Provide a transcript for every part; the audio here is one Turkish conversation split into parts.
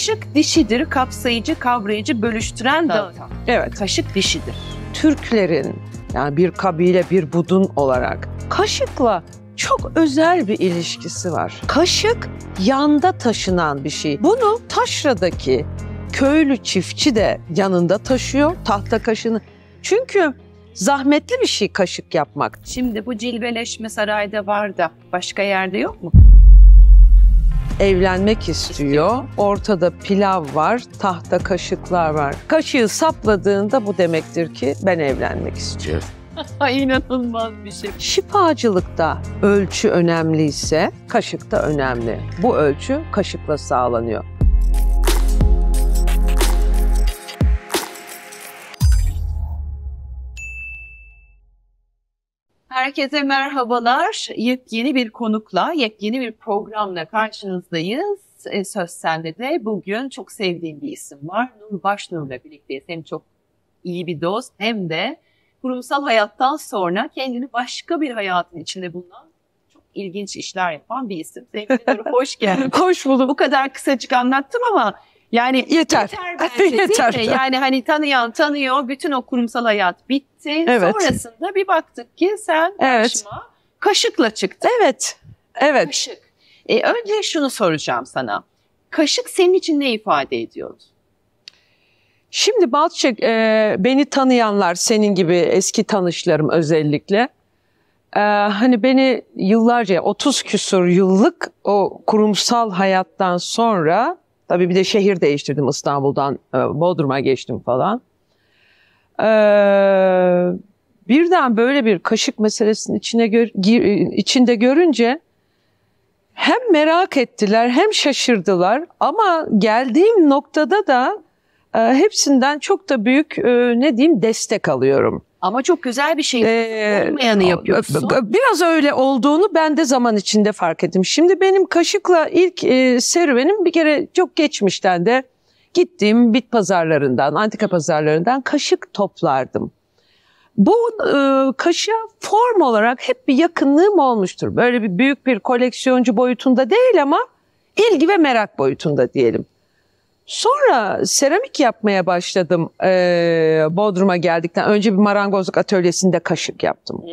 Kaşık dişidir, kapsayıcı, kavrayıcı, bölüştüren dağıtan. Evet. Kaşık dişidir. Türklerin yani bir kabile, bir budun olarak kaşıkla çok özel bir ilişkisi var. Kaşık yanda taşınan bir şey. Bunu taşradaki köylü çiftçi de yanında taşıyor tahta kaşını. Çünkü zahmetli bir şey kaşık yapmak. Şimdi bu cilveleşme sarayda var da başka yerde yok mu? evlenmek istiyor. Ortada pilav var, tahta kaşıklar var. Kaşığı sapladığında bu demektir ki ben evlenmek istiyorum. Ay inanılmaz bir şey. Şifacılıkta ölçü önemliyse kaşık da önemli. Bu ölçü kaşıkla sağlanıyor. Herkese merhabalar. Yepyeni bir konukla, yepyeni bir programla karşınızdayız. E, söz sende de bugün çok sevdiğim bir isim var. Nur Başnur'la birlikteyiz. Hem çok iyi bir dost hem de kurumsal hayattan sonra kendini başka bir hayatın içinde bulunan çok ilginç işler yapan bir isim. Sevgili Nur hoş geldin. hoş bulduk. Bu kadar kısacık anlattım ama yani yeter. Yeter bence yeter. Değil mi? Yani hani tanıyan tanıyor. Bütün o kurumsal hayat bitti. Evet. Sonrasında bir baktık ki sen evet. karşıma kaşıkla çıktın. Evet. Evet. Kaşık. E, önce şunu soracağım sana. Kaşık senin için ne ifade ediyordu? Şimdi Balçık e, beni tanıyanlar senin gibi eski tanışlarım özellikle e, hani beni yıllarca 30 küsur yıllık o kurumsal hayattan sonra Tabii bir de şehir değiştirdim İstanbul'dan e, Bodrum'a geçtim falan. Ee, birden böyle bir kaşık meselesinin içine gör, içinde görünce hem merak ettiler hem şaşırdılar ama geldiğim noktada da e, hepsinden çok da büyük e, ne diyeyim destek alıyorum. Ama çok güzel bir şey. Ee, Olmayanı yapıyorsun. Biraz öyle olduğunu ben de zaman içinde fark ettim. Şimdi benim kaşıkla ilk e, serüvenim bir kere çok geçmişten de gittiğim bit pazarlarından, antika pazarlarından kaşık toplardım. Bu e, kaşığa form olarak hep bir yakınlığım olmuştur. Böyle bir büyük bir koleksiyoncu boyutunda değil ama ilgi ve merak boyutunda diyelim. Sonra seramik yapmaya başladım e, Bodrum'a geldikten. Önce bir marangozluk atölyesinde kaşık yaptım.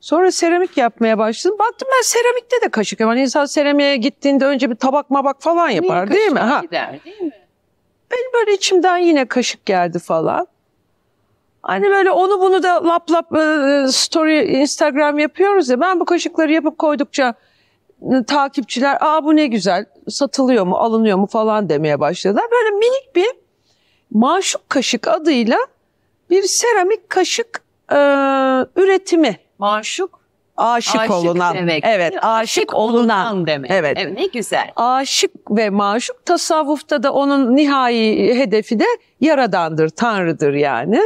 Sonra seramik yapmaya başladım. Baktım ben seramikte de kaşık yapıyorum. Hani insan seramiğe gittiğinde önce bir tabak mabak falan yapar değil mi? Ha. Gider, değil mi? Benim böyle içimden yine kaşık geldi falan. Hani böyle onu bunu da lap lap story Instagram yapıyoruz ya. Ben bu kaşıkları yapıp koydukça takipçiler aa bu ne güzel satılıyor mu, alınıyor mu falan demeye başladılar. Böyle minik bir maşuk kaşık adıyla bir seramik kaşık e, üretimi. Maşuk aşık, aşık olunan. Demek. Evet, aşık, aşık olunan, olunan demek. Evet. evet. Ne güzel. Aşık ve maşuk tasavvufta da onun nihai hedefi de yaradandır, tanrıdır yani.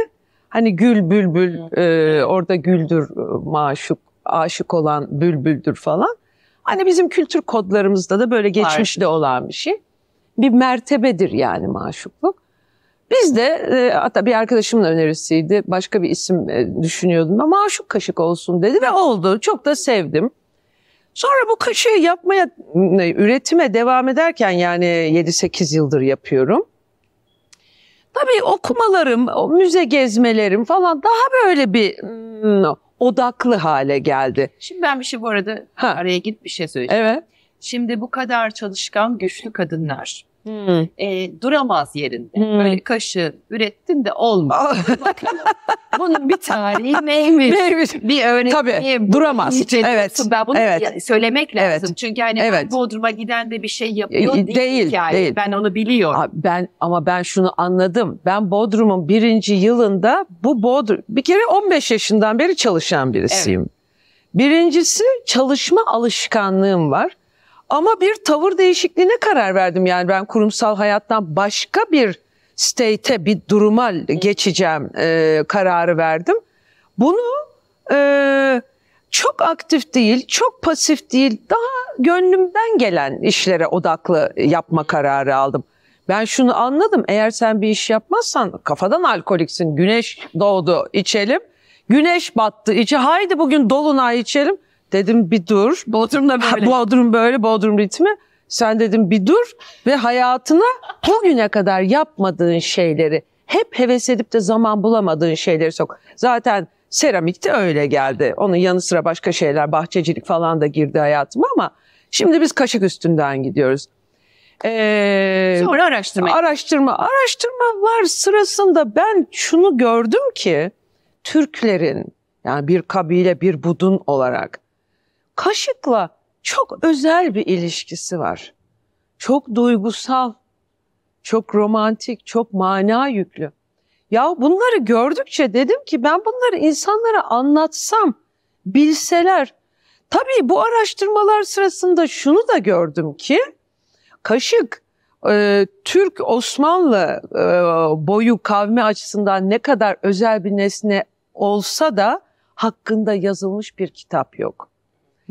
Hani gül bülbül e, orada güldür e, maşuk, aşık olan bülbüldür falan. Hani bizim kültür kodlarımızda da böyle geçmişte olan bir şey. Bir mertebedir yani maşukluk. Biz de e, hatta bir arkadaşımın önerisiydi. Başka bir isim e, düşünüyordum ama maşuk kaşık olsun dedi ve oldu. Çok da sevdim. Sonra bu kaşığı yapmaya, üretime devam ederken yani 7-8 yıldır yapıyorum. Tabii okumalarım, o müze gezmelerim falan daha böyle bir hmm, odaklı hale geldi. Şimdi ben bir şey bu arada ha. araya git bir şey söyleyeceğim. Evet. Şimdi bu kadar çalışkan güçlü kadınlar Hmm. E, duramaz yerinde. Hmm. Böyle kaşı ürettin de olmaz. bunun bir tarihi neymiş? neymiş? Bir örnek Tabii duramaz. Evet. Ben bunu evet. söylemek lazım. Evet. Çünkü hani evet. Bodrum'a giden de bir şey yapıyor e, değil, değil hikaye. Değil. Ben onu biliyorum. Ben ama ben şunu anladım. Ben Bodrum'un birinci yılında bu Bodrum bir kere 15 yaşından beri çalışan birisiyim. Evet. Birincisi çalışma alışkanlığım var. Ama bir tavır değişikliğine karar verdim yani ben kurumsal hayattan başka bir state'e bir duruma geçeceğim e, kararı verdim. Bunu e, çok aktif değil, çok pasif değil, daha gönlümden gelen işlere odaklı yapma kararı aldım. Ben şunu anladım. Eğer sen bir iş yapmazsan kafadan alkoliksin. Güneş doğdu içelim. Güneş battı içi. Haydi bugün dolunay içelim. Dedim bir dur. da böyle. Bodrum böyle, Bodrum ritmi. Sen dedim bir dur ve hayatına bugüne kadar yapmadığın şeyleri, hep heves edip de zaman bulamadığın şeyleri sok. Zaten seramik de öyle geldi. Onun yanı sıra başka şeyler, bahçecilik falan da girdi hayatıma ama şimdi biz kaşık üstünden gidiyoruz. Ee, Sonra araştırma. Araştırma. Araştırmalar sırasında ben şunu gördüm ki Türklerin yani bir kabile bir budun olarak kaşıkla çok özel bir ilişkisi var. Çok duygusal, çok romantik, çok mana yüklü. Ya bunları gördükçe dedim ki ben bunları insanlara anlatsam, bilseler. Tabii bu araştırmalar sırasında şunu da gördüm ki kaşık e, Türk-Osmanlı e, boyu kavmi açısından ne kadar özel bir nesne olsa da hakkında yazılmış bir kitap yok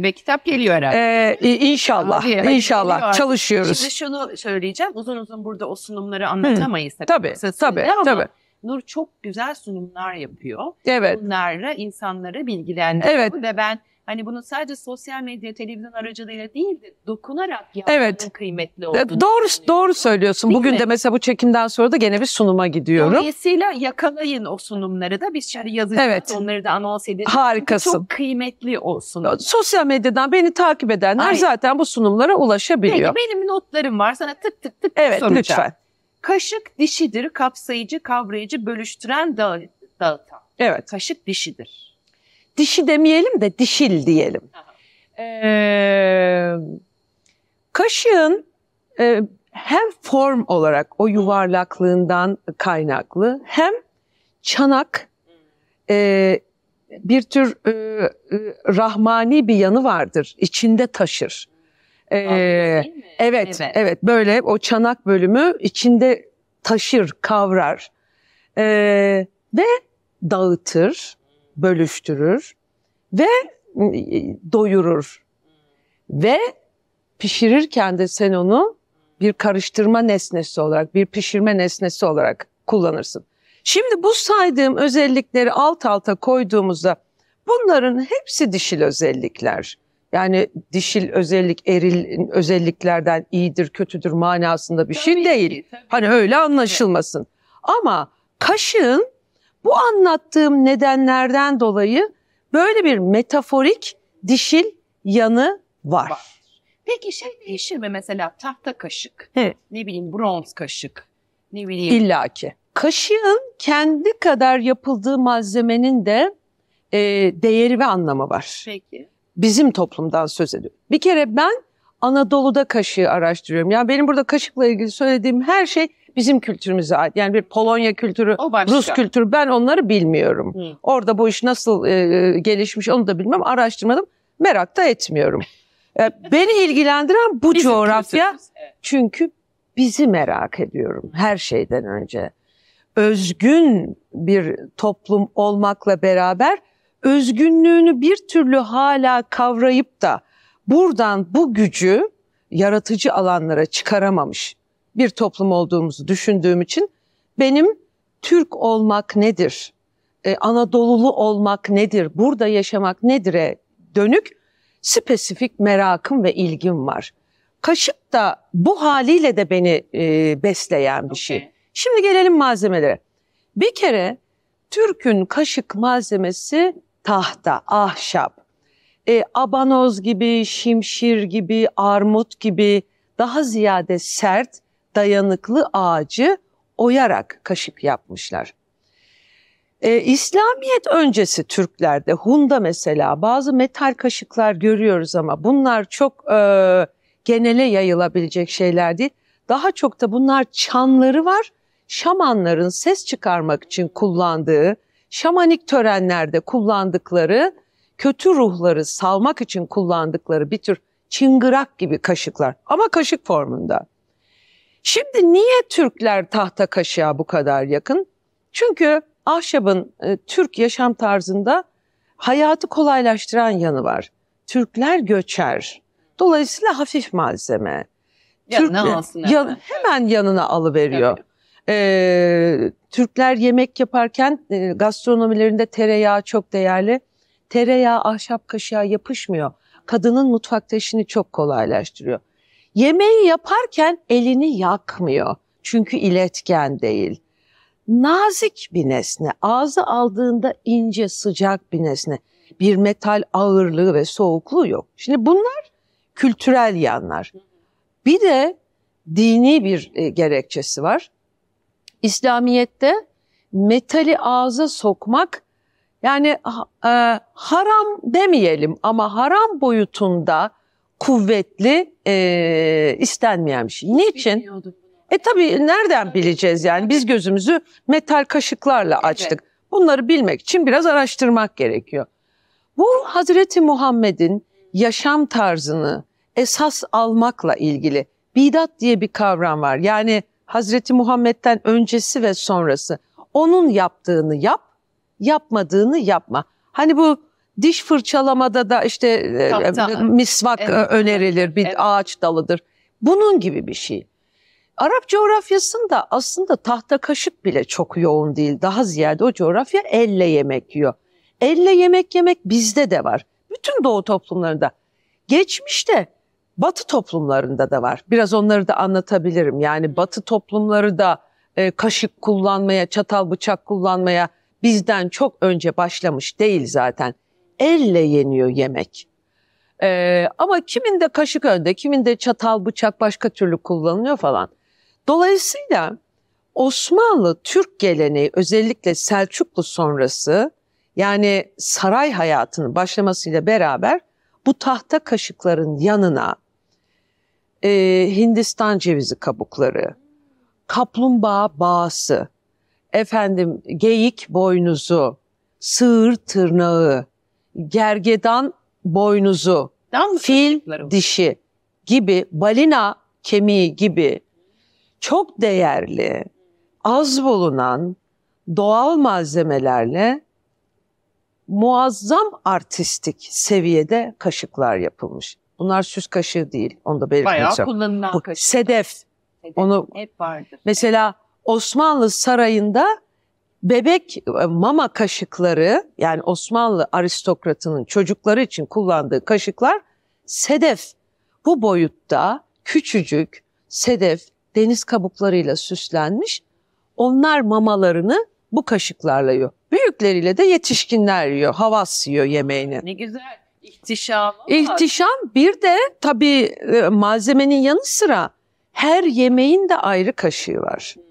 ve kitap geliyor herhalde. Ee, inşallah, Abi, inşallah geliyor. çalışıyoruz. Şimdi şunu söyleyeceğim, uzun uzun burada o sunumları anlatamayız Hı. tabii. Tabii, tabii, ama tabii. Nur çok güzel sunumlar yapıyor. Evet. Bunlarla insanları bilgilendiriyor evet. ve ben Hani bunu sadece sosyal medya, televizyon aracılığıyla değil de dokunarak yapmanın evet. kıymetli olduğunu. Doğru, doğru söylüyorsun. Değil Bugün mi? de mesela bu çekimden sonra da gene bir sunuma gidiyorum. Dolayısıyla yakalayın o sunumları da biz şöyle yazacağız evet. onları da anons edeceğiz. Harikasın. Çok kıymetli olsun. Sosyal medyadan beni takip edenler Aynen. zaten bu sunumlara ulaşabiliyor. Peki benim notlarım var sana tık tık tık evet, soracağım. lütfen. Kaşık dişidir, kapsayıcı, kavrayıcı, bölüştüren, dağı dağıtan. Evet. Kaşık dişidir. Dişi demeyelim de dişil diyelim. Ee, kaşığın e, hem form olarak o yuvarlaklığından kaynaklı hem çanak e, bir tür e, e rahmani bir yanı vardır. İçinde taşır. Ee, evet, evet, evet. Böyle o çanak bölümü içinde taşır, kavrar ee, ve dağıtır bölüştürür ve ıı, doyurur. Ve pişirirken de sen onu bir karıştırma nesnesi olarak, bir pişirme nesnesi olarak kullanırsın. Şimdi bu saydığım özellikleri alt alta koyduğumuzda bunların hepsi dişil özellikler. Yani dişil özellik eril özelliklerden iyidir, kötüdür manasında bir şey tabii şey değil. Ki, tabii. Hani öyle anlaşılmasın. Evet. Ama kaşığın bu anlattığım nedenlerden dolayı böyle bir metaforik dişil yanı var. Peki şey değişir mi mesela tahta kaşık, evet. ne bileyim bronz kaşık, ne bileyim. İlla ki. Kaşığın kendi kadar yapıldığı malzemenin de e, değeri ve anlamı var. Peki. Bizim toplumdan söz ediyorum. Bir kere ben Anadolu'da kaşığı araştırıyorum. Yani benim burada kaşıkla ilgili söylediğim her şey bizim kültürümüze ait. Yani bir Polonya kültürü, Rus kültürü ben onları bilmiyorum. Hı. Orada bu iş nasıl e, gelişmiş onu da bilmem. Araştırmadım. Merak da etmiyorum. e, beni ilgilendiren bu bizim coğrafya. Evet. Çünkü bizi merak ediyorum her şeyden önce. Özgün bir toplum olmakla beraber özgünlüğünü bir türlü hala kavrayıp da buradan bu gücü yaratıcı alanlara çıkaramamış bir toplum olduğumuzu düşündüğüm için benim Türk olmak nedir, e, Anadolulu olmak nedir, burada yaşamak nedir'e dönük spesifik merakım ve ilgim var. Kaşık da bu haliyle de beni e, besleyen bir şey. Okay. Şimdi gelelim malzemelere. Bir kere Türk'ün kaşık malzemesi tahta, ahşap. E, abanoz gibi, şimşir gibi, armut gibi daha ziyade sert dayanıklı ağacı oyarak kaşık yapmışlar. Ee, İslamiyet öncesi Türklerde Hun'da mesela bazı metal kaşıklar görüyoruz ama bunlar çok e, genele yayılabilecek şeyler değil. Daha çok da bunlar çanları var. Şamanların ses çıkarmak için kullandığı, şamanik törenlerde kullandıkları, kötü ruhları salmak için kullandıkları bir tür çıngırak gibi kaşıklar ama kaşık formunda. Şimdi niye Türkler tahta kaşığa bu kadar yakın? Çünkü ahşabın e, Türk yaşam tarzında hayatı kolaylaştıran yanı var. Türkler göçer. Dolayısıyla hafif malzeme. Yanına Türk, alsın. Hemen. Yan, hemen yanına alıveriyor. Ee, Türkler yemek yaparken e, gastronomilerinde tereyağı çok değerli. Tereyağı ahşap kaşığa yapışmıyor. Kadının mutfakta işini çok kolaylaştırıyor. Yemeği yaparken elini yakmıyor. Çünkü iletken değil. Nazik bir nesne, ağzı aldığında ince sıcak bir nesne. Bir metal ağırlığı ve soğukluğu yok. Şimdi bunlar kültürel yanlar. Bir de dini bir e, gerekçesi var. İslamiyet'te metali ağza sokmak yani e, haram demeyelim ama haram boyutunda kuvvetli e, istenmeyen bir şey. Niçin? E tabii nereden bileceğiz yani biz gözümüzü metal kaşıklarla açtık. Bunları bilmek için biraz araştırmak gerekiyor. Bu Hazreti Muhammed'in yaşam tarzını esas almakla ilgili bidat diye bir kavram var. Yani Hazreti Muhammed'den öncesi ve sonrası. Onun yaptığını yap, yapmadığını yapma. Hani bu Diş fırçalamada da işte e, Tahta. E, misvak evet. önerilir bir evet. ağaç dalıdır. Bunun gibi bir şey. Arap coğrafyasında aslında tahta kaşık bile çok yoğun değil. Daha ziyade o coğrafya elle yemek yiyor. Elle yemek yemek bizde de var. Bütün doğu toplumlarında. Geçmişte batı toplumlarında da var. Biraz onları da anlatabilirim. Yani batı toplumları da e, kaşık kullanmaya, çatal bıçak kullanmaya bizden çok önce başlamış değil zaten elle yeniyor yemek. Ee, ama kimin de kaşık önde, kimin de çatal, bıçak başka türlü kullanılıyor falan. Dolayısıyla Osmanlı Türk geleneği özellikle Selçuklu sonrası yani saray hayatının başlamasıyla beraber bu tahta kaşıkların yanına e, Hindistan cevizi kabukları, kaplumbağa bağısı, efendim geyik boynuzu, sığır tırnağı, gergedan boynuzu, fil dişi gibi, balina kemiği gibi çok değerli, az bulunan doğal malzemelerle muazzam artistik seviyede kaşıklar yapılmış. Bunlar süs kaşığı değil. Onu da belirtmek Bayağı kullanılan kaşık. Sedef. Hedef Onu hep vardır. Mesela Osmanlı sarayında bebek e, mama kaşıkları yani Osmanlı aristokratının çocukları için kullandığı kaşıklar sedef. Bu boyutta küçücük sedef deniz kabuklarıyla süslenmiş. Onlar mamalarını bu kaşıklarla yiyor. Büyükleriyle de yetişkinler yiyor, havas yiyor yemeğini. Ne güzel. İhtişam. İhtişam bir de tabii e, malzemenin yanı sıra her yemeğin de ayrı kaşığı var. Hmm.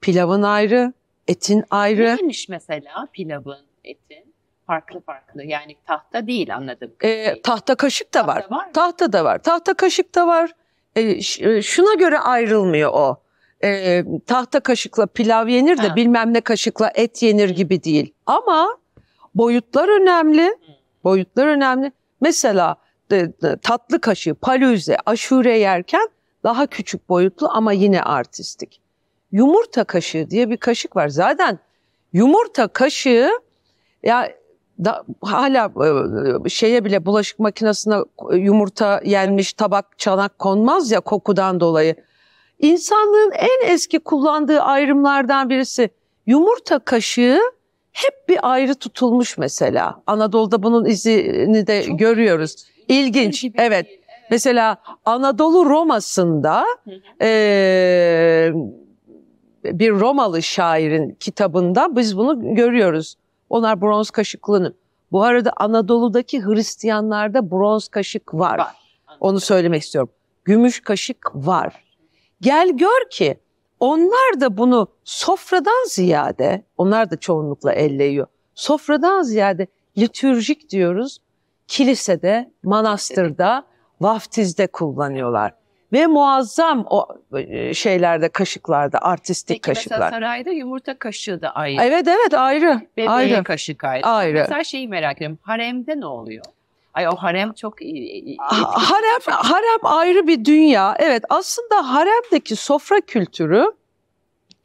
Pilavın ayrı, Etin ayrı. Ne geniş mesela pilavın, etin? Farklı farklı yani tahta değil anladım. E, ee, tahta kaşık da tahta var. var tahta da var. Tahta kaşık da var. Ee, e, şuna göre ayrılmıyor o. E, tahta kaşıkla pilav yenir de ha. bilmem ne kaşıkla et yenir gibi değil. Ama boyutlar önemli. Hmm. Boyutlar önemli. Mesela e, e, tatlı kaşığı, palüze, aşure yerken daha küçük boyutlu ama yine artistik yumurta kaşığı diye bir kaşık var. Zaten yumurta kaşığı ya da, hala e, şeye bile bulaşık makinesine yumurta yenmiş tabak çanak konmaz ya kokudan dolayı. İnsanlığın en eski kullandığı ayrımlardan birisi yumurta kaşığı hep bir ayrı tutulmuş mesela. Anadolu'da bunun izini de Çok görüyoruz. İlginç. Şey, evet. Değil. Mesela Anadolu Roma'sında e, bir Romalı şairin kitabında biz bunu görüyoruz. Onlar bronz kaşıklının. Bu arada Anadolu'daki Hristiyanlarda bronz kaşık var. var. Onu söylemek istiyorum. Gümüş kaşık var. Gel gör ki onlar da bunu sofradan ziyade, onlar da çoğunlukla elleyiyor. Sofradan ziyade litürjik diyoruz. Kilisede, manastırda, vaftizde kullanıyorlar ve muazzam o e, şeylerde kaşıklarda artistik Peki, kaşıklar. Mesela sarayda yumurta kaşığı da ayrı. Evet evet ayrı. Bebeğe ayrı. kaşık ayrı. ayrı. Mesela şeyi merak ediyorum haremde ne oluyor? Ay o harem çok iyi. Ah, harem, harem ayrı bir dünya. Evet aslında haremdeki sofra kültürü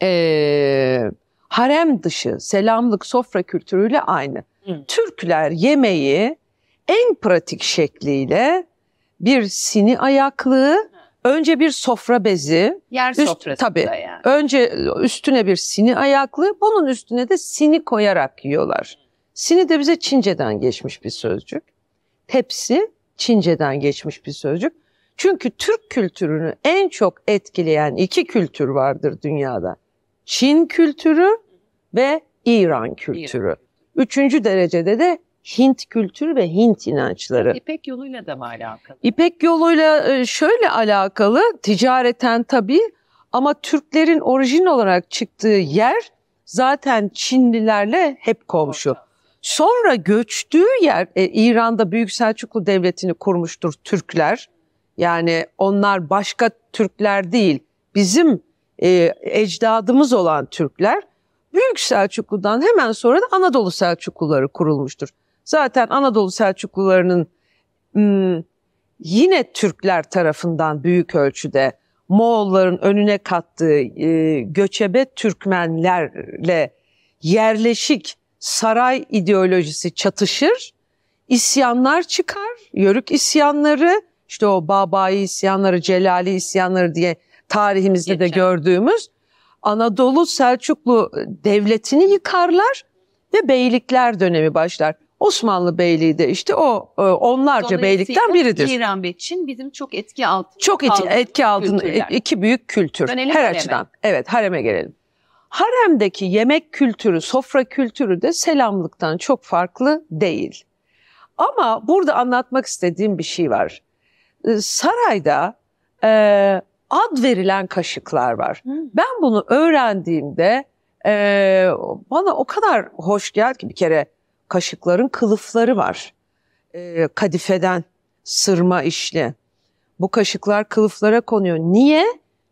e, harem dışı selamlık sofra kültürüyle aynı. Hı. Türkler yemeği en pratik şekliyle bir sini ayaklığı Önce bir sofra bezi. Yer üst, sofrası tabii, da yani. Önce e, üstüne bir sini ayaklı, bunun üstüne de sini koyarak yiyorlar. Sini de bize Çince'den geçmiş bir sözcük. Tepsi Çince'den geçmiş bir sözcük. Çünkü Türk kültürünü en çok etkileyen iki kültür vardır dünyada. Çin kültürü ve İran kültürü. İran. Üçüncü derecede de Hint kültürü ve Hint inançları. İpek yoluyla da mı alakalı? İpek yoluyla e, şöyle alakalı ticareten tabii ama Türklerin orijin olarak çıktığı yer zaten Çinlilerle hep komşu. Sonra göçtüğü yer e, İran'da Büyük Selçuklu Devleti'ni kurmuştur Türkler. Yani onlar başka Türkler değil. Bizim e, ecdadımız olan Türkler Büyük Selçuklu'dan hemen sonra da Anadolu Selçukluları kurulmuştur. Zaten Anadolu Selçuklularının ıı, yine Türkler tarafından büyük ölçüde Moğolların önüne kattığı ıı, göçebe Türkmenlerle yerleşik saray ideolojisi çatışır. İsyanlar çıkar, yörük isyanları, işte o Babai isyanları, Celali isyanları diye tarihimizde Geçen. de gördüğümüz Anadolu Selçuklu devletini yıkarlar ve beylikler dönemi başlar. Osmanlı Beyliği de işte o e, onlarca beylikten biridir. İran Bey Çin bizim çok etki altında. Çok etki, etki altında e, iki büyük kültür Dönelim her hareme. açıdan. Evet hareme gelelim. Haremdeki yemek kültürü, sofra kültürü de selamlıktan çok farklı değil. Ama burada anlatmak istediğim bir şey var. E, sarayda e, ad verilen kaşıklar var. Hı. Ben bunu öğrendiğimde e, bana o kadar hoş geldi ki bir kere kaşıkların kılıfları var. E, kadifeden sırma işli. Bu kaşıklar kılıflara konuyor. Niye?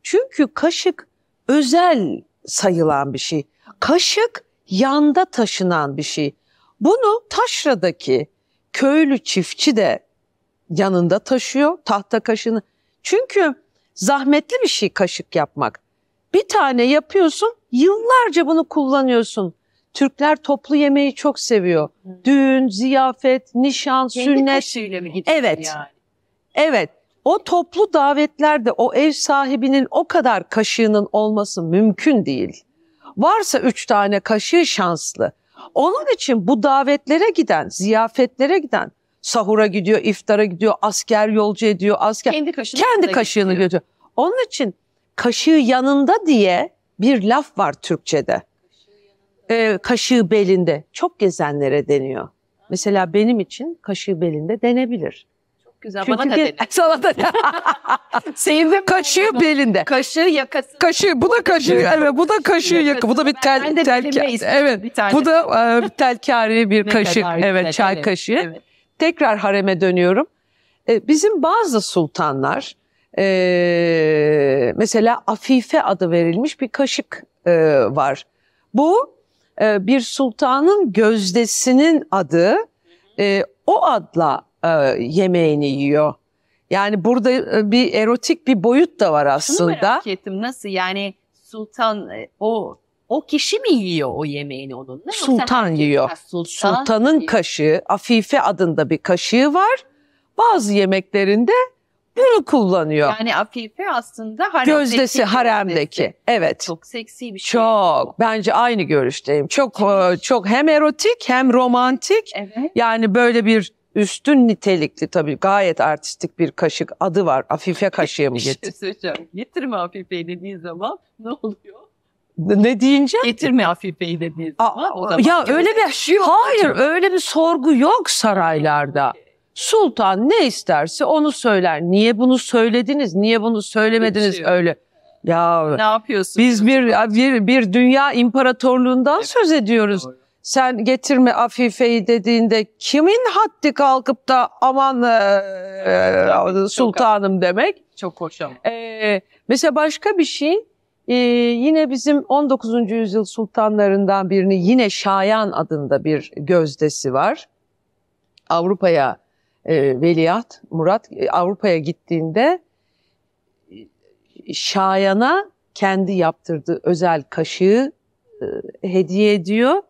Çünkü kaşık özel sayılan bir şey. Kaşık yanda taşınan bir şey. Bunu taşradaki köylü çiftçi de yanında taşıyor tahta kaşını. Çünkü zahmetli bir şey kaşık yapmak. Bir tane yapıyorsun, yıllarca bunu kullanıyorsun. Türkler toplu yemeği çok seviyor. Hı. Düğün, ziyafet, nişan, Kendi sünnet. Kendi mi gidiyor Evet. Yani. Evet. O toplu davetlerde o ev sahibinin o kadar kaşığının olması mümkün değil. Varsa üç tane kaşığı şanslı. Onun için bu davetlere giden, ziyafetlere giden, sahura gidiyor, iftara gidiyor, asker yolcu ediyor, asker kendi kaşığını, kendi kaşığını götürüyor. Onun için kaşığı yanında diye bir laf var Türkçe'de e, kaşığı belinde. Çok gezenlere deniyor. Mesela benim için kaşığı belinde denebilir. Çok güzel. Çünkü bana da denir. Sana da Sevdim. Kaşığı belinde. Kaşığı yakası. Kaşığı, bu da kaşığı. evet, bu da kaşığı yakı. Bu da bir tel, ben de tel, evet, bir tane. bu da e, telkari bir kaşık. Evet, çay kaşığı. Evet. Tekrar hareme dönüyorum. E, bizim bazı sultanlar e, mesela Afife adı verilmiş bir kaşık e, var. Bu ee, bir sultanın gözdesinin adı e, o adla e, yemeğini yiyor. Yani burada e, bir erotik bir boyut da var aslında. Şunu merak ettim nasıl yani sultan o o kişi mi yiyor o yemeğini onunla? Sultan yiyor. sultan Sultanın yiyor. kaşığı, Afife adında bir kaşığı var. Bazı yemeklerinde bunu kullanıyor. Yani Afife aslında haremdeki. Gözdesi haremdeki. Gözdesi. Evet. Çok seksi bir şey. Çok. Bence aynı görüşteyim. Çok evet. çok hem erotik hem romantik. Evet. Yani böyle bir üstün nitelikli tabii gayet artistik bir kaşık adı var. Afife kaşığı mı şey getir? Şey getirme Afife'yi dediğin zaman ne oluyor? Ne deyince? Getirme Afife'yi dediğin zaman. Aa, o zaman ya öyle bir şey hayır öyle bir sorgu yok saraylarda. Sultan ne isterse onu söyler. Niye bunu söylediniz? Niye bunu söylemediniz Geçiyor. öyle? Ya ne yapıyorsun? Biz bir bir bir dünya imparatorluğundan evet. söz ediyoruz. Doğru. Sen getirme Afife'yi dediğinde kimin haddi kalkıp da aman e, e sultanım çok, demek? Çok hoş ama. E, mesela başka bir şey e, yine bizim 19. yüzyıl sultanlarından birini yine Şayan adında bir gözdesi var. Avrupa'ya e, Veliaht Murat e, Avrupa'ya gittiğinde e, Şayan'a kendi yaptırdığı özel kaşığı e, hediye ediyor.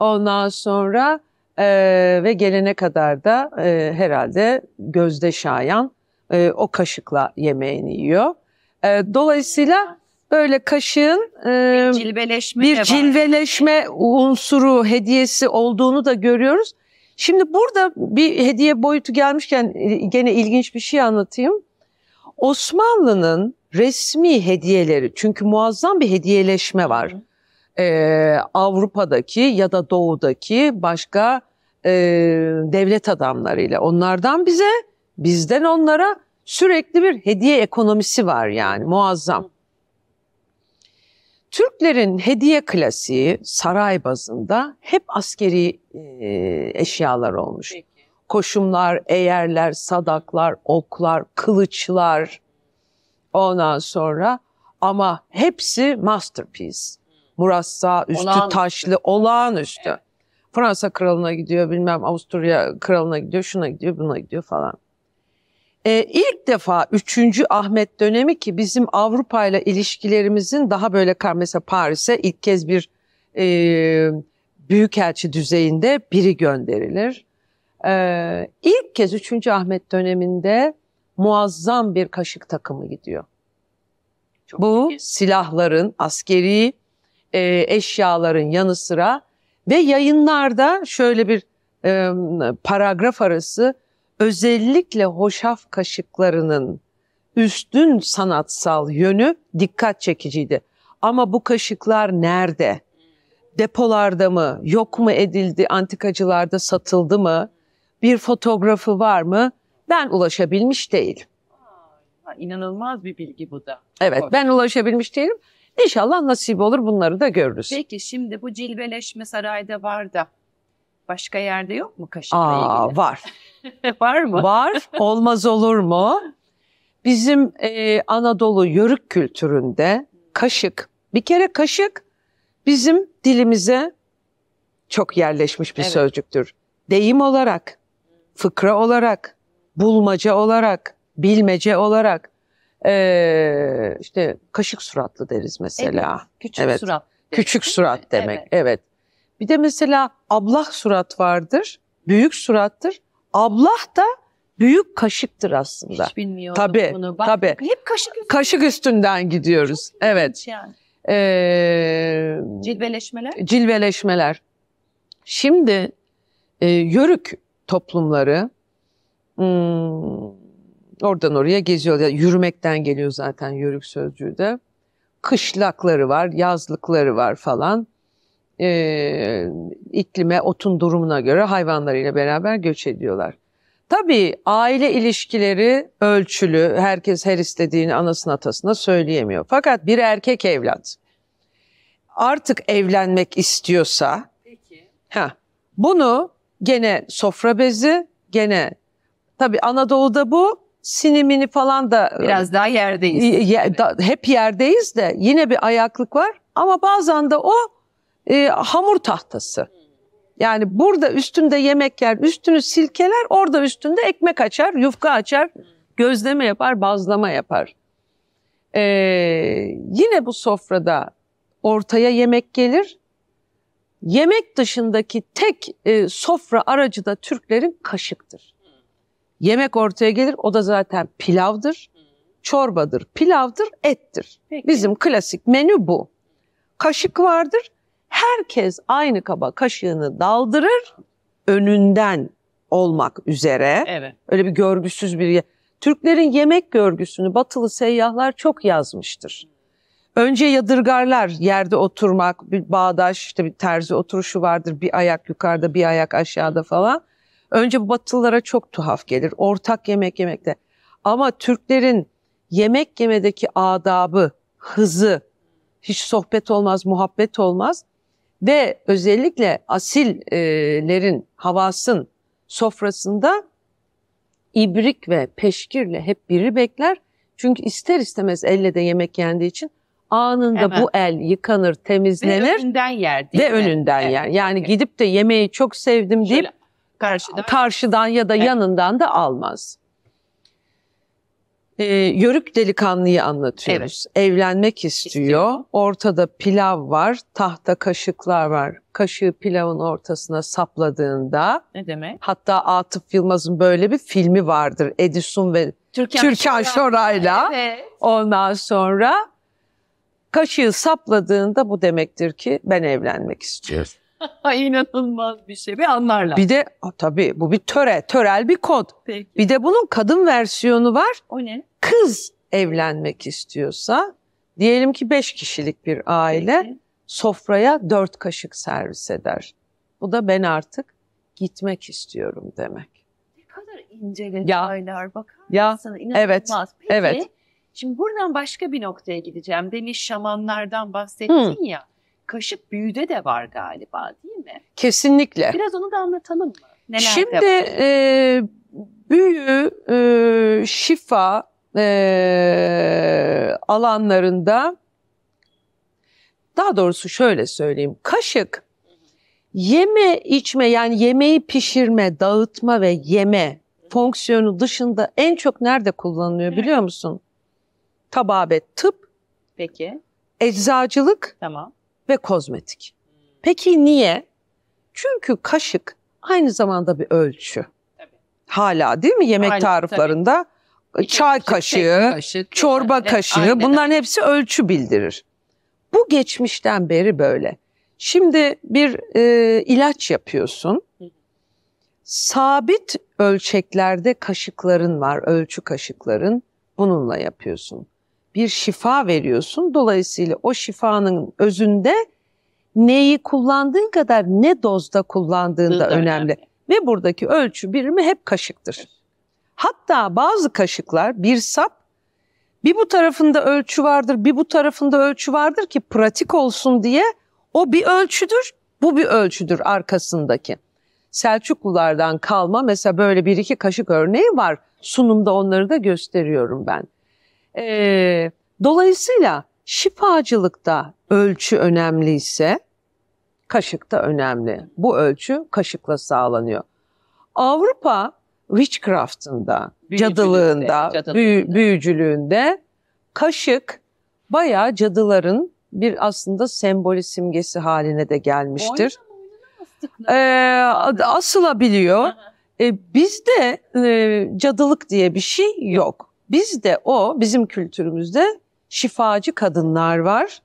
Ondan sonra e, ve gelene kadar da e, herhalde Gözde Şayan e, o kaşıkla yemeğini yiyor. E, dolayısıyla böyle kaşığın e, bir cilveleşme, bir cilveleşme unsuru hediyesi olduğunu da görüyoruz. Şimdi burada bir hediye boyutu gelmişken e, gene ilginç bir şey anlatayım. Osmanlı'nın resmi hediyeleri çünkü muazzam bir hediyeleşme var. Ee, Avrupa'daki ya da doğudaki başka e, devlet adamlarıyla onlardan bize bizden onlara sürekli bir hediye ekonomisi var yani muazzam. Türklerin hediye klasiği saray bazında hep askeri e, eşyalar olmuş. Peki. Koşumlar, eğerler, sadaklar, oklar, kılıçlar ondan sonra ama hepsi masterpiece. Hmm. Murassa, üstü olağanüstü. taşlı, olağanüstü. Evet. Fransa kralına gidiyor bilmem Avusturya kralına gidiyor şuna gidiyor buna gidiyor falan. Ee, ilk defa 3. Ahmet dönemi ki bizim Avrupa ile ilişkilerimizin daha böyle mesela Paris'e ilk kez bir e, büyükelçi düzeyinde biri gönderilir. Ee, ilk kez 3. Ahmet döneminde muazzam bir kaşık takımı gidiyor. Çok Bu iyi. silahların, askeri e, eşyaların yanı sıra ve yayınlarda şöyle bir e, paragraf arası özellikle hoşaf kaşıklarının üstün sanatsal yönü dikkat çekiciydi. Ama bu kaşıklar nerede? Depolarda mı? Yok mu edildi? Antikacılarda satıldı mı? Bir fotoğrafı var mı? Ben ulaşabilmiş değilim. Aa, inanılmaz bir bilgi bu da. Evet ben ulaşabilmiş değilim. İnşallah nasip olur bunları da görürüz. Peki şimdi bu cilveleşme sarayda var da başka yerde yok mu kaşıkla Aa, ilgili? Var. Var mı? Var. Olmaz olur mu? Bizim e, Anadolu yörük kültüründe kaşık, bir kere kaşık bizim dilimize çok yerleşmiş bir evet. sözcüktür. Deyim olarak, fıkra olarak, bulmaca olarak, bilmece olarak ee, işte kaşık suratlı deriz mesela. Evet, küçük evet. surat. Küçük surat demek. Evet. evet. Bir de mesela ablah surat vardır, büyük surattır. Ablah da büyük kaşıktır aslında. Hiç bilmiyordum tabii, bunu. Bak, tabii. Hep kaşık üstünden. Kaşık üstünden gidiyoruz. Çok evet. Yani. Ee, cilveleşmeler. Cilveleşmeler. Şimdi e, yörük toplumları hmm, oradan oraya geziyor. Yani yürümekten geliyor zaten yörük sözcüğü de. Kışlakları var, yazlıkları var falan e, iklime, otun durumuna göre hayvanlarıyla beraber göç ediyorlar. Tabii aile ilişkileri ölçülü, herkes her istediğini anasına atasına söyleyemiyor. Fakat bir erkek evlat artık evlenmek istiyorsa Peki. Heh, bunu gene sofra bezi, gene tabii Anadolu'da bu sinimini falan da biraz daha yerdeyiz. Ye, da, hep yerdeyiz de yine bir ayaklık var ama bazen de o e, hamur tahtası. Yani burada üstünde yemek yer, üstünü silkeler, orada üstünde ekmek açar, yufka açar, gözleme yapar, bazlama yapar. Ee, yine bu sofrada ortaya yemek gelir. Yemek dışındaki tek e, sofra aracı da Türklerin kaşıktır. Yemek ortaya gelir, o da zaten pilavdır, çorbadır, pilavdır, ettir. Peki. Bizim klasik menü bu. Kaşık vardır, herkes aynı kaba kaşığını daldırır önünden olmak üzere. Evet. Öyle bir görgüsüz bir Türklerin yemek görgüsünü batılı seyyahlar çok yazmıştır. Önce yadırgarlar yerde oturmak, bir bağdaş, işte bir terzi oturuşu vardır. Bir ayak yukarıda, bir ayak aşağıda falan. Önce bu batılılara çok tuhaf gelir. Ortak yemek yemekte. Ama Türklerin yemek yemedeki adabı, hızı, hiç sohbet olmaz, muhabbet olmaz ve özellikle asillerin havasın sofrasında ibrik ve peşkirle hep biri bekler. Çünkü ister istemez elle de yemek yendiği için anında Hemen. bu el yıkanır, temizlenir. Ve önünden yer. Değil ve mi? önünden evet. yer. Yani evet. gidip de yemeği çok sevdim deyip Şöyle, karşıdan. karşıdan ya da evet. yanından da almaz e, yörük delikanlıyı anlatıyoruz. Evet. Evlenmek istiyor. istiyor. Ortada pilav var, tahta kaşıklar var. Kaşığı pilavın ortasına sapladığında. Ne demek? Hatta Atıf Yılmaz'ın böyle bir filmi vardır. Edison ve Türkan, Türkan Şoray'la. Evet. Ondan sonra kaşığı sapladığında bu demektir ki ben evlenmek istiyorum. Evet. İnanılmaz bir şey. Bir anlarlar. Bir de tabii bu bir töre, törel bir kod. Peki. Bir de bunun kadın versiyonu var. O ne? Kız evlenmek istiyorsa diyelim ki beş kişilik bir aile Peki. sofraya dört kaşık servis eder. Bu da ben artık gitmek istiyorum demek. Ne kadar ince detaylar bakar ya, mısın? İnanılmaz. Evet, Peki, evet. Şimdi buradan başka bir noktaya gideceğim. Demiş şamanlardan bahsettin Hı. ya kaşık büyüde de var galiba değil mi? Kesinlikle. Biraz onu da anlatalım mı? Neler Şimdi e, büyü, e, şifa e, alanlarında daha doğrusu şöyle söyleyeyim. Kaşık yeme içme yani yemeği pişirme, dağıtma ve yeme fonksiyonu dışında en çok nerede kullanılıyor biliyor musun? Tababet, tıp. Peki. Eczacılık. Tamam ve kozmetik. Peki niye? Çünkü kaşık aynı zamanda bir ölçü. Tabii. Hala değil mi yemek Aynen, tariflerinde tabii. çay kaşığı, kaşığı, çorba evet, kaşığı aynen. bunların hepsi ölçü bildirir. Bu geçmişten beri böyle. Şimdi bir e, ilaç yapıyorsun. Sabit ölçeklerde kaşıkların var, ölçü kaşıkların. Bununla yapıyorsun bir şifa veriyorsun. Dolayısıyla o şifanın özünde neyi kullandığın kadar ne dozda kullandığın da önemli. önemli. Ve buradaki ölçü birimi hep kaşıktır. Hatta bazı kaşıklar bir sap bir bu tarafında ölçü vardır, bir bu tarafında ölçü vardır ki pratik olsun diye o bir ölçüdür, bu bir ölçüdür arkasındaki. Selçuklulardan kalma mesela böyle bir iki kaşık örneği var. Sunumda onları da gösteriyorum ben. E, dolayısıyla şifacılıkta ölçü önemliyse kaşık da önemli. Bu ölçü kaşıkla sağlanıyor. Avrupa witchcraft'ında, cadılığında, cadılığında. Büyü, büyücülüğünde kaşık bayağı cadıların bir aslında sembol simgesi haline de gelmiştir. Ee, asılabiliyor. Ee, bizde e, cadılık diye bir şey yok. Bizde o bizim kültürümüzde şifacı kadınlar var.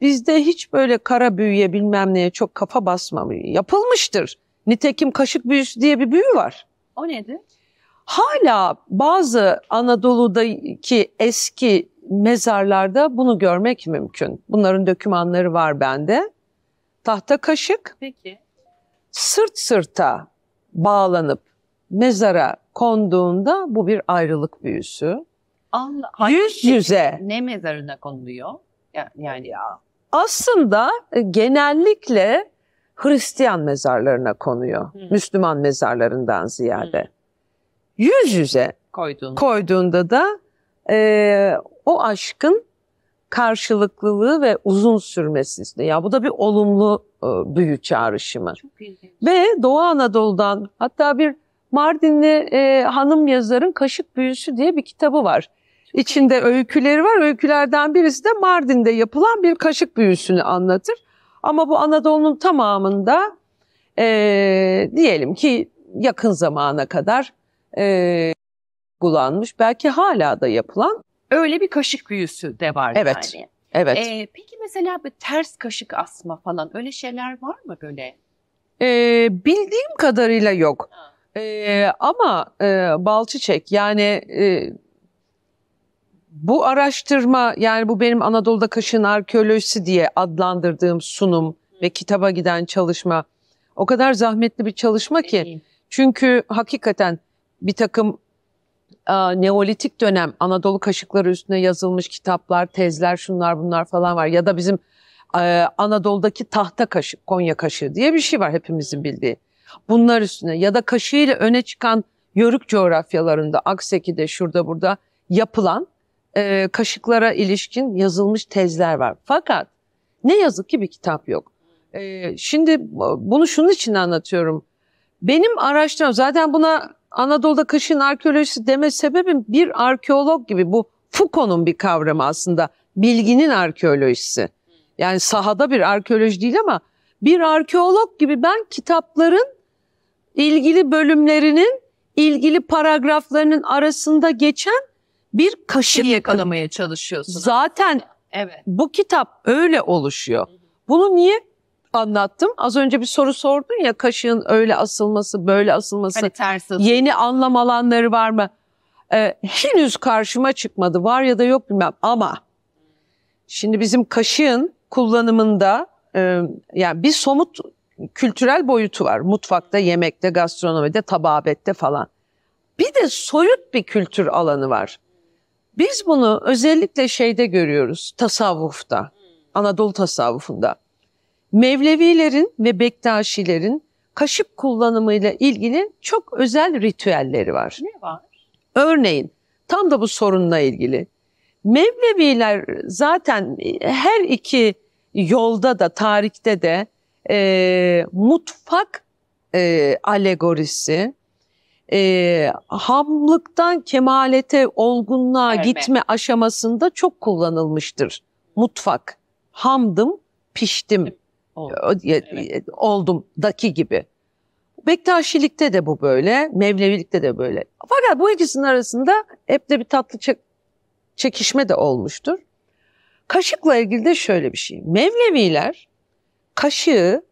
Bizde hiç böyle kara büyüye bilmem neye çok kafa basma yapılmıştır. Nitekim kaşık büyüsü diye bir büyü var. O nedir? Hala bazı Anadolu'daki eski mezarlarda bunu görmek mümkün. Bunların dökümanları var bende. Tahta kaşık. Peki. Sırt sırta bağlanıp mezara konduğunda bu bir ayrılık büyüsü. Allah, Yüz yüze. Ne mezarına konuluyor? Yani, ya. Aslında e, genellikle Hristiyan mezarlarına konuyor. Hı. Müslüman mezarlarından ziyade. Hı. Yüz yüze koyduğunda, koyduğunda da e, o aşkın karşılıklılığı ve uzun sürmesi. Ya bu da bir olumlu e, büyü çağrışımı. Ve Doğu Anadolu'dan hatta bir Mardinli e, hanım yazarın Kaşık Büyüsü diye bir kitabı var. İçinde öyküleri var. Öykülerden birisi de Mardin'de yapılan bir kaşık büyüsünü anlatır. Ama bu Anadolu'nun tamamında e, diyelim ki yakın zamana kadar e, kullanmış, belki hala da yapılan. Öyle bir kaşık büyüsü de var evet, yani. Evet. Ee, peki mesela bir ters kaşık asma falan öyle şeyler var mı böyle? Ee, bildiğim kadarıyla yok. Ha. E, ama e, bal yani e, bu araştırma yani bu benim Anadolu'da Kaşın Arkeolojisi diye adlandırdığım sunum ve kitaba giden çalışma o kadar zahmetli bir çalışma ki. Çünkü hakikaten bir takım a, Neolitik dönem Anadolu kaşıkları üstüne yazılmış kitaplar, tezler, şunlar bunlar falan var. Ya da bizim a, e, Anadolu'daki tahta kaşık, Konya kaşığı diye bir şey var hepimizin bildiği bunlar üstüne ya da kaşığıyla öne çıkan yörük coğrafyalarında Akseki'de şurada burada yapılan e, kaşıklara ilişkin yazılmış tezler var. Fakat ne yazık ki bir kitap yok. E, şimdi bunu şunun için anlatıyorum. Benim araştırmam zaten buna Anadolu'da kaşığın arkeolojisi deme sebebim bir arkeolog gibi bu Foucault'un bir kavramı aslında bilginin arkeolojisi. Yani sahada bir arkeoloji değil ama bir arkeolog gibi ben kitapların ilgili bölümlerinin ilgili paragraflarının arasında geçen bir kaşık şey yakalamaya çalışıyorsun. Zaten evet. bu kitap öyle oluşuyor. Bunu niye anlattım? Az önce bir soru sordun ya kaşığın öyle asılması, böyle asılması. Hani ters asıl. Yeni anlam alanları var mı? Ee, henüz karşıma çıkmadı. Var ya da yok bilmem ama şimdi bizim kaşığın kullanımında e, yani bir somut kültürel boyutu var. Mutfakta, yemekte, gastronomide, tababette falan. Bir de soyut bir kültür alanı var. Biz bunu özellikle şeyde görüyoruz, tasavvufta, Anadolu tasavvufunda. Mevlevilerin ve Bektaşilerin kaşık kullanımıyla ilgili çok özel ritüelleri var. Ne var? Örneğin tam da bu sorunla ilgili. Mevleviler zaten her iki yolda da tarihte de e, mutfak e, alegorisi, e, hamlıktan kemalete, olgunluğa Erme. gitme aşamasında çok kullanılmıştır. Mutfak, hamdım, piştim, oldum, evet. E, oldum daki gibi. Bektaşilikte de bu böyle, Mevlevilikte de böyle. Fakat bu ikisinin arasında hep de bir tatlı çek çekişme de olmuştur. Kaşıkla ilgili de şöyle bir şey. Mevleviler kaşığı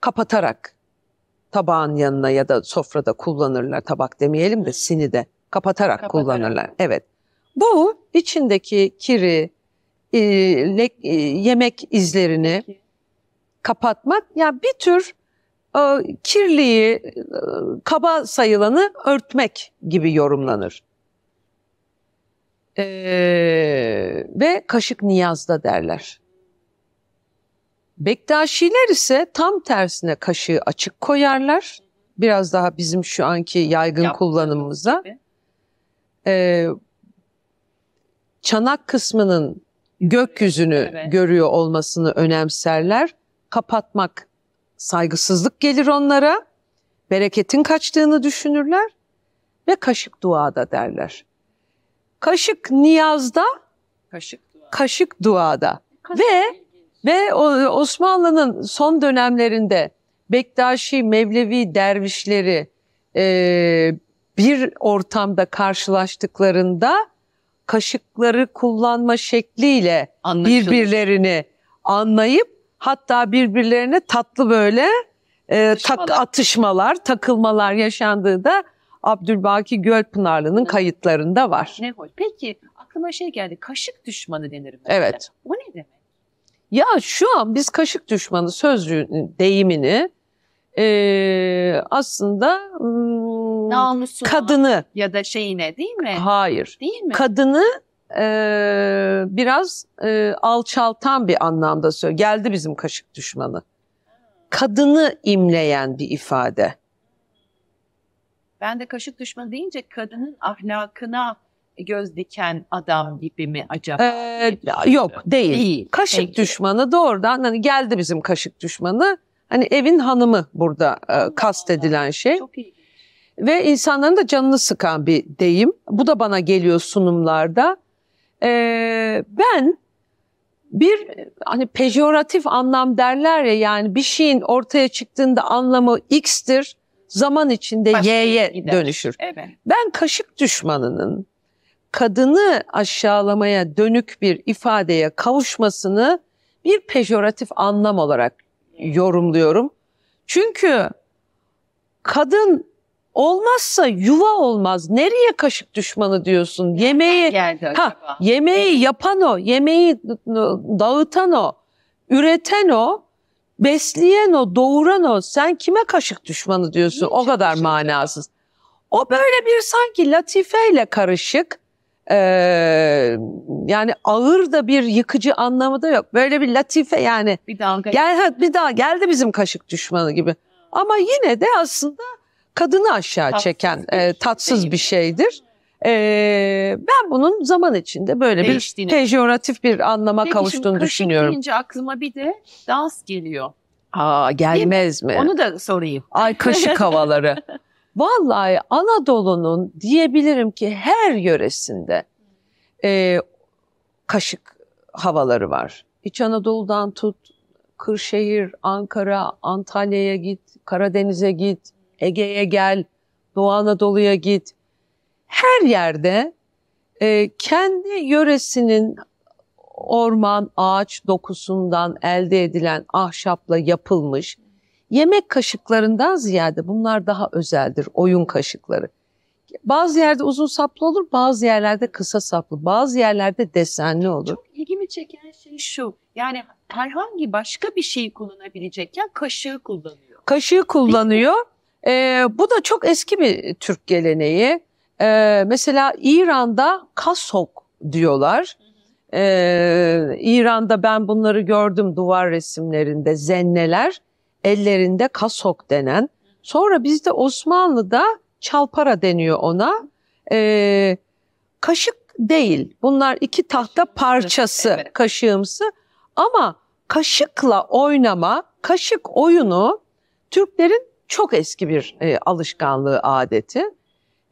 kapatarak tabağın yanına ya da sofrada kullanırlar. Tabak demeyelim de hmm. sini de kapatarak, kapatarak. kullanırlar. Evet. Bu içindeki kiri, e, le, e, yemek izlerini kapatmak yani bir tür e, kirliyi, e, kaba sayılanı örtmek gibi yorumlanır. Ee, ve kaşık niyazda derler. Bektaşiler ise tam tersine kaşığı açık koyarlar. Biraz daha bizim şu anki yaygın Yaptığımız kullanımımıza. Ee, çanak kısmının gökyüzünü evet. görüyor olmasını önemserler. Kapatmak saygısızlık gelir onlara. Bereketin kaçtığını düşünürler ve kaşık duada derler. Kaşık niyazda, kaşık, dua. kaşık duada. Kaşık. Ve ve e, Osmanlı'nın son dönemlerinde Bektaşi, Mevlevi dervişleri e, bir ortamda karşılaştıklarında kaşıkları kullanma şekliyle Anlaşılır. birbirlerini anlayıp hatta birbirlerine tatlı böyle e, tak, atışmalar, takılmalar yaşandığı da Abdülbaki Gölpınarlı'nın kayıtlarında var. Ne hoş. Peki aklıma şey geldi. Kaşık düşmanı denir mesela. Evet. O ne demek? Ya şu an biz kaşık düşmanı sözcüğün ıı, deyimini e, aslında Namusuna kadını ya da şeyine değil mi? Hayır. Değil mi? Kadını e, biraz e, alçaltan bir anlamda söylüyor. Geldi bizim kaşık düşmanı. Kadını imleyen bir ifade. Ben de kaşık düşmanı deyince kadının ahlakına göz diken adam gibi mi acaba? Ee, yok değil. değil. Kaşık Peki. düşmanı doğrudan hani geldi bizim kaşık düşmanı. Hani evin hanımı burada e, kastedilen şey. Çok iyi. Ve insanların da canını sıkan bir deyim. Bu da bana geliyor sunumlarda. Ee, ben bir hani pejoratif anlam derler ya yani bir şeyin ortaya çıktığında anlamı x'tir zaman içinde Başka y'ye gider. dönüşür. Evet. Ben kaşık düşmanının kadını aşağılamaya dönük bir ifadeye kavuşmasını bir pejoratif anlam olarak yorumluyorum. Çünkü kadın olmazsa yuva olmaz. Nereye kaşık düşmanı diyorsun? Yemeği ha, yemeği yapan o, yemeği dağıtan o, üreten o, besleyen o, doğuran o. Sen kime kaşık düşmanı diyorsun? Niye o kadar manasız. O böyle bir sanki latifeyle karışık ee, yani ağır da bir yıkıcı anlamı da yok. Böyle bir latife yani. Bir dalga. Gel, bir daha geldi bizim kaşık düşmanı gibi. Ama yine de aslında kadını aşağı tatsız çeken bir, e, şey tatsız değil. bir şeydir. Ee, ben bunun zaman içinde böyle bir pejoratif bir anlama Peki, kavuştuğunu şimdi düşünüyorum. Peki aklıma bir de dans geliyor. Aa gelmez mi? Onu da sorayım. Ay kaşık havaları. Vallahi Anadolu'nun diyebilirim ki her yöresinde e, kaşık havaları var. İç Anadolu'dan tut, Kırşehir, Ankara, Antalya'ya git, Karadeniz'e git, Ege'ye gel, Doğu Anadolu'ya git. Her yerde e, kendi yöresinin orman, ağaç dokusundan elde edilen ahşapla yapılmış Yemek kaşıklarından ziyade bunlar daha özeldir, oyun kaşıkları. Bazı yerde uzun saplı olur, bazı yerlerde kısa saplı, bazı yerlerde desenli olur. Çok ilgimi çeken şey şu, yani herhangi başka bir şeyi kullanabilecekken kaşığı kullanıyor. Kaşığı kullanıyor. Ee, bu da çok eski bir Türk geleneği. Ee, mesela İran'da kasok diyorlar. Ee, İran'da ben bunları gördüm duvar resimlerinde, zenneler ellerinde kasok denen. Sonra bizde Osmanlı'da çalpara deniyor ona. E, kaşık değil. Bunlar iki tahta parçası evet. kaşığımsı. Ama kaşıkla oynama, kaşık oyunu Türklerin çok eski bir e, alışkanlığı, adeti.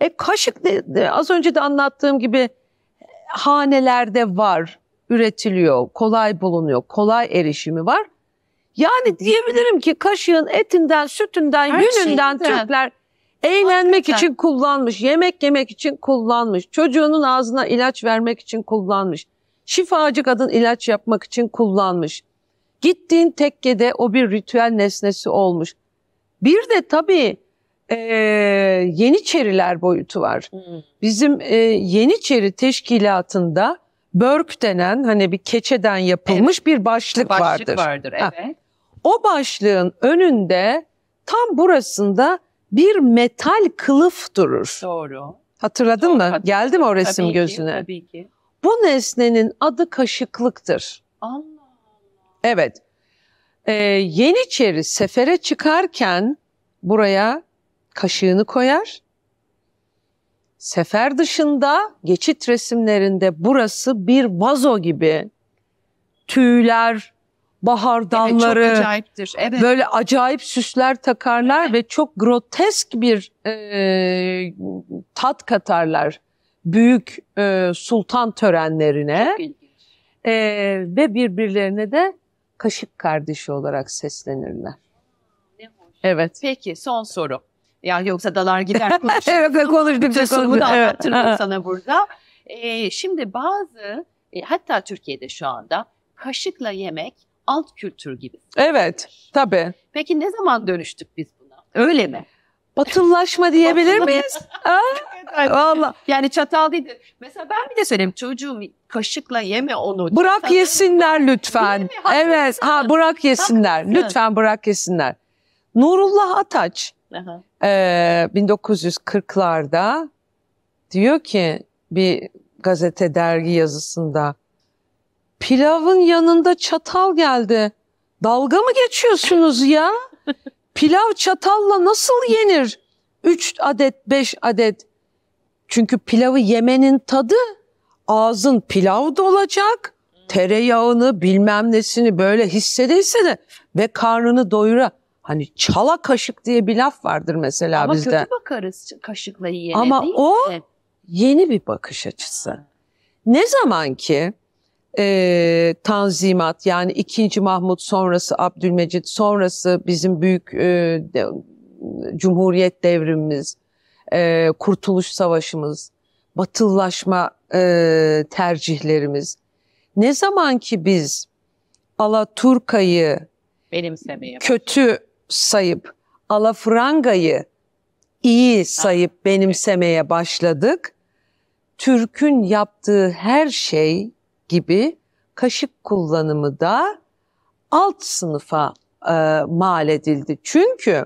E kaşık de, de, az önce de anlattığım gibi e, hanelerde var, üretiliyor, kolay bulunuyor, kolay erişimi var. Yani diyebilirim ki kaşığın etinden, sütünden, Her yününden şeyden. Türkler eğlenmek Hakikaten. için kullanmış, yemek yemek için kullanmış, çocuğunun ağzına ilaç vermek için kullanmış, şifacı kadın ilaç yapmak için kullanmış. Gittiğin tekkede o bir ritüel nesnesi olmuş. Bir de tabii e, Yeniçeriler boyutu var. Bizim e, Yeniçeri teşkilatında börk denen hani bir keçeden yapılmış evet. bir başlık, başlık vardır. Başlık vardır evet. Ha, o başlığın önünde tam burasında bir metal kılıf durur. Doğru. Hatırladın Doğru, mı? Hatırladım. Geldi mi o resim tabii gözüne? Ki, tabii ki. Bu nesnenin adı kaşıklıktır. Allah Allah. Evet. Ee, Yeniçeri sefere çıkarken buraya kaşığını koyar. Sefer dışında geçit resimlerinde burası bir vazo gibi. Tüyler, bahardanları evet, çok acayiptir. Evet. böyle acayip süsler takarlar evet. ve çok grotesk bir e, tat katarlar büyük e, sultan törenlerine e, ve birbirlerine de kaşık kardeşi olarak seslenirler. Evet. Peki son soru. ya yoksa dalar gider konuşuruz. evet konuştukça sorumu da anlattırdım evet. sana burada. Ee, şimdi bazı e, hatta Türkiye'de şu anda kaşıkla yemek alt kültür gibi. Evet, tabii. Peki ne zaman dönüştük biz buna? Öyle mi? Batılılaşma diyebilir miyiz? ha? Evet, Vallahi. Yani çatal değil. Mesela ben bir de söyleyeyim çocuğum kaşıkla yeme onu. Bırak Sen yesinler lütfen. Evet, ha bırak yesinler. Haklısın. Lütfen bırak yesinler. Nurullah Ataç e, 1940'larda diyor ki bir gazete dergi yazısında Pilavın yanında çatal geldi. Dalga mı geçiyorsunuz ya? Pilav çatalla nasıl yenir? Üç adet, beş adet. Çünkü pilavı yemenin tadı ağzın pilav dolacak. Tereyağını bilmem nesini böyle hissedeyse de ve karnını doyura. Hani çala kaşık diye bir laf vardır mesela Ama bizde. Ama kötü bakarız kaşıkla yiyene Ama değil o de. yeni bir bakış açısı. Ne zaman ki e, Tanzimat yani 2. Mahmut sonrası Abdülmecit sonrası bizim büyük e, de, Cumhuriyet devrimimiz, e, Kurtuluş Savaşımız, batıllaşma e, tercihlerimiz. Ne zaman ki biz Alaturka'yı benimsemeye kötü sayıp Alafranga'yı iyi sayıp benimsemeye başladık. Türk'ün yaptığı her şey gibi kaşık kullanımı da alt sınıfa e, mal edildi. Çünkü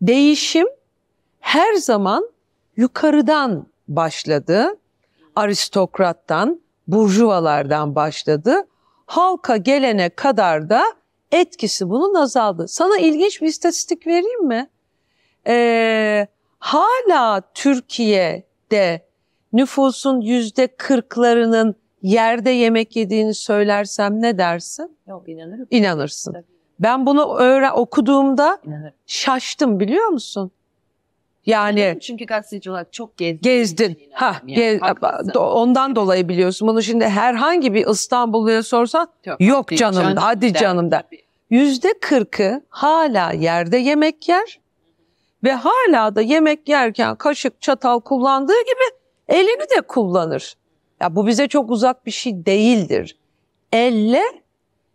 değişim her zaman yukarıdan başladı. Aristokrattan, burjuvalardan başladı. Halka gelene kadar da etkisi bunun azaldı. Sana ilginç bir istatistik vereyim mi? Ee, hala Türkiye'de nüfusun yüzde kırklarının yerde yemek yediğini söylersem ne dersin? Yok inanırım. İnanırsın. Tabii. Ben bunu öğre okuduğumda İnanırım. şaştım biliyor musun? Yani İnanırım çünkü gazeteci olarak çok gezdim. Gezdin. Ha, yani, gez, ondan dolayı biliyorsun. Bunu şimdi herhangi bir İstanbulluya sorsan yok, yok hadi canım, canım hadi canım der. Yüzde kırkı hala yerde yemek yer ve hala da yemek yerken kaşık çatal kullandığı gibi elini de kullanır. Ya bu bize çok uzak bir şey değildir. Elle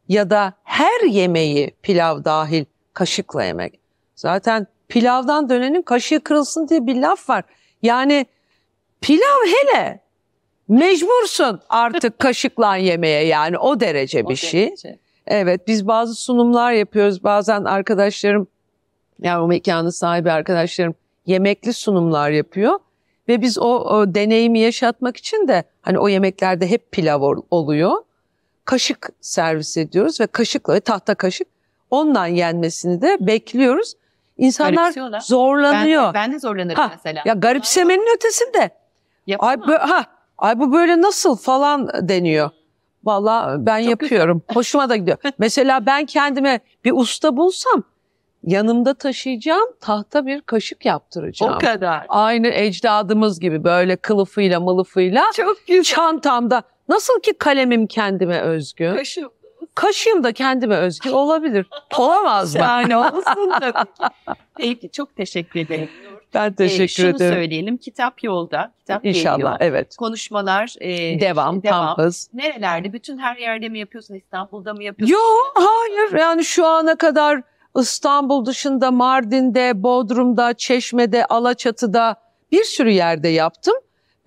ya da her yemeği pilav dahil kaşıkla yemek. Zaten pilavdan dönenin kaşığı kırılsın diye bir laf var. Yani pilav hele mecbursun artık kaşıkla yemeye yani o derece bir o şey. Derece. Evet biz bazı sunumlar yapıyoruz bazen arkadaşlarım yani o mekanın sahibi arkadaşlarım yemekli sunumlar yapıyor. Ve biz o, o deneyimi yaşatmak için de hani o yemeklerde hep pilav oluyor. Kaşık servis ediyoruz ve kaşıkla tahta kaşık ondan yenmesini de bekliyoruz. İnsanlar zorlanıyor. Ben, ben de zorlanırım ha, mesela. Ya garipsemenin Aa, ötesinde. Yapamam. Ay, bu ha, ay bu böyle nasıl falan deniyor. Vallahi ben Çok yapıyorum. Güzel. Hoşuma da gidiyor. mesela ben kendime bir usta bulsam yanımda taşıyacağım tahta bir kaşık yaptıracağım. O kadar. Aynı ecdadımız gibi böyle kılıfıyla mılıfıyla. Çok güzel. Çantamda nasıl ki kalemim kendime özgü. Kaşım. Kaşığım da kendime özgü olabilir. Olamaz mı? Yani olsun tabii ki. çok teşekkür ederim. Ben ee, teşekkür e, şunu ederim. Şunu söyleyelim. Kitap yolda. Kitap İnşallah geliyor. evet. Konuşmalar. E, devam, devam. Tam hız. Nerelerde? Bütün her yerde mi yapıyorsun? İstanbul'da mı yapıyorsun? Yok hayır. Yani şu ana kadar İstanbul dışında Mardin'de, Bodrum'da, Çeşme'de, Alaçatı'da bir sürü yerde yaptım.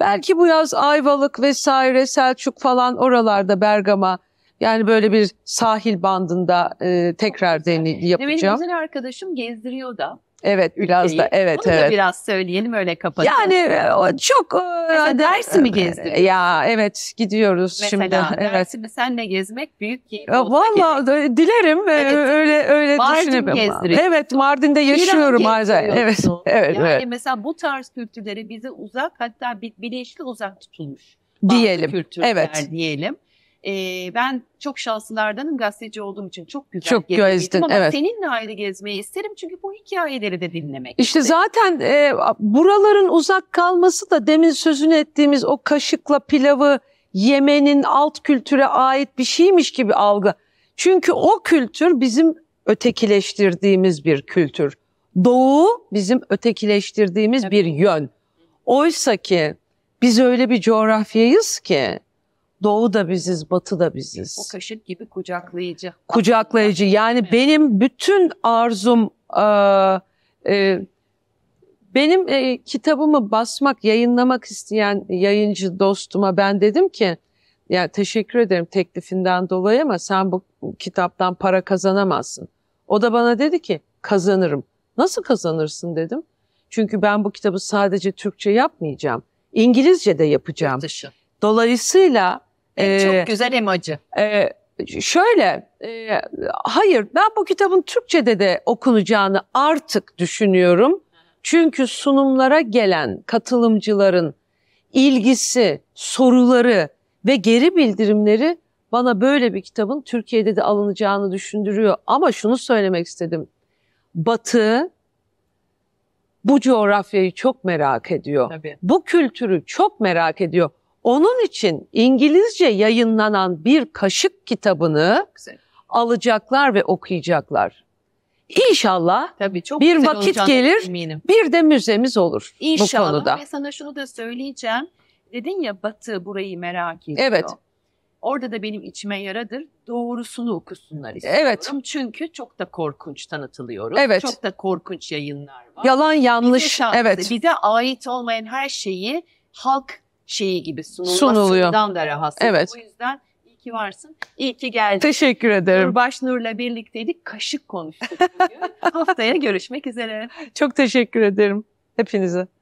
Belki bu yaz Ayvalık vesaire Selçuk falan oralarda Bergama yani böyle bir sahil bandında e, tekrar deneyim e, yapacağım. Benim güzel arkadaşım gezdiriyor da Evet biraz da evet Onu evet. Da biraz söyleyelim öyle kapatalım. Yani e, çok e, Mesela ders mi gezdin? Ya evet gidiyoruz Mesela, şimdi. Mesela Dersim'i evet. senle gezmek büyük keyif Valla dilerim e, evet. öyle öyle Mardin Evet Mardin'de yaşıyorum bazen. Evet, evet, yani evet. mesela bu tarz kültürleri bize uzak hatta bilinçli uzak tutulmuş. Diyelim. Evet. Diyelim e, ben çok şanslılardanım gazeteci olduğum için çok güzel çok gezdin, ama evet. seninle ayrı gezmeyi isterim çünkü bu hikayeleri de dinlemek. İşte isterim. zaten e, buraların uzak kalması da demin sözünü ettiğimiz o kaşıkla pilavı yemenin alt kültüre ait bir şeymiş gibi algı. Çünkü o kültür bizim ötekileştirdiğimiz bir kültür. Doğu bizim ötekileştirdiğimiz evet. bir yön. Oysa ki biz öyle bir coğrafyayız ki Doğu da biziz, batı da biziz. O kaşık gibi kucaklayıcı. Kucaklayıcı. Yani evet. benim bütün arzum e, e, benim e, kitabımı basmak, yayınlamak isteyen yayıncı dostuma ben dedim ki ya teşekkür ederim teklifinden dolayı ama sen bu kitaptan para kazanamazsın. O da bana dedi ki kazanırım. Nasıl kazanırsın dedim. Çünkü ben bu kitabı sadece Türkçe yapmayacağım. İngilizce de yapacağım. dışı. Dolayısıyla ee, çok güzel hem E, şöyle, e, hayır ben bu kitabın Türkçe'de de okunacağını artık düşünüyorum. Çünkü sunumlara gelen katılımcıların ilgisi, soruları ve geri bildirimleri bana böyle bir kitabın Türkiye'de de alınacağını düşündürüyor. Ama şunu söylemek istedim. Batı bu coğrafyayı çok merak ediyor. Tabii. Bu kültürü çok merak ediyor. Onun için İngilizce yayınlanan bir kaşık kitabını güzel. alacaklar ve okuyacaklar. İnşallah Tabii, çok bir vakit gelir, eminim. bir de müzemiz olur İnşallah. bu konuda. Ve sana şunu da söyleyeceğim. Dedin ya Batı burayı merak ediyor. Evet. Orada da benim içime yaradır. Doğrusunu okusunlar istiyorum. Evet. Çünkü çok da korkunç tanıtılıyoruz. Evet. Çok da korkunç yayınlar var. Yalan yanlış. Bir de şansı, evet. Bir de ait olmayan her şeyi halk şeyi gibi sunulmasından Sunuluyor. da rahatsız. Evet. O yüzden iyi ki varsın. İyi ki geldin. Teşekkür ederim. Nurbaş Nur'la birlikteydik. Kaşık konuştuk. Haftaya görüşmek üzere. Çok teşekkür ederim hepinize.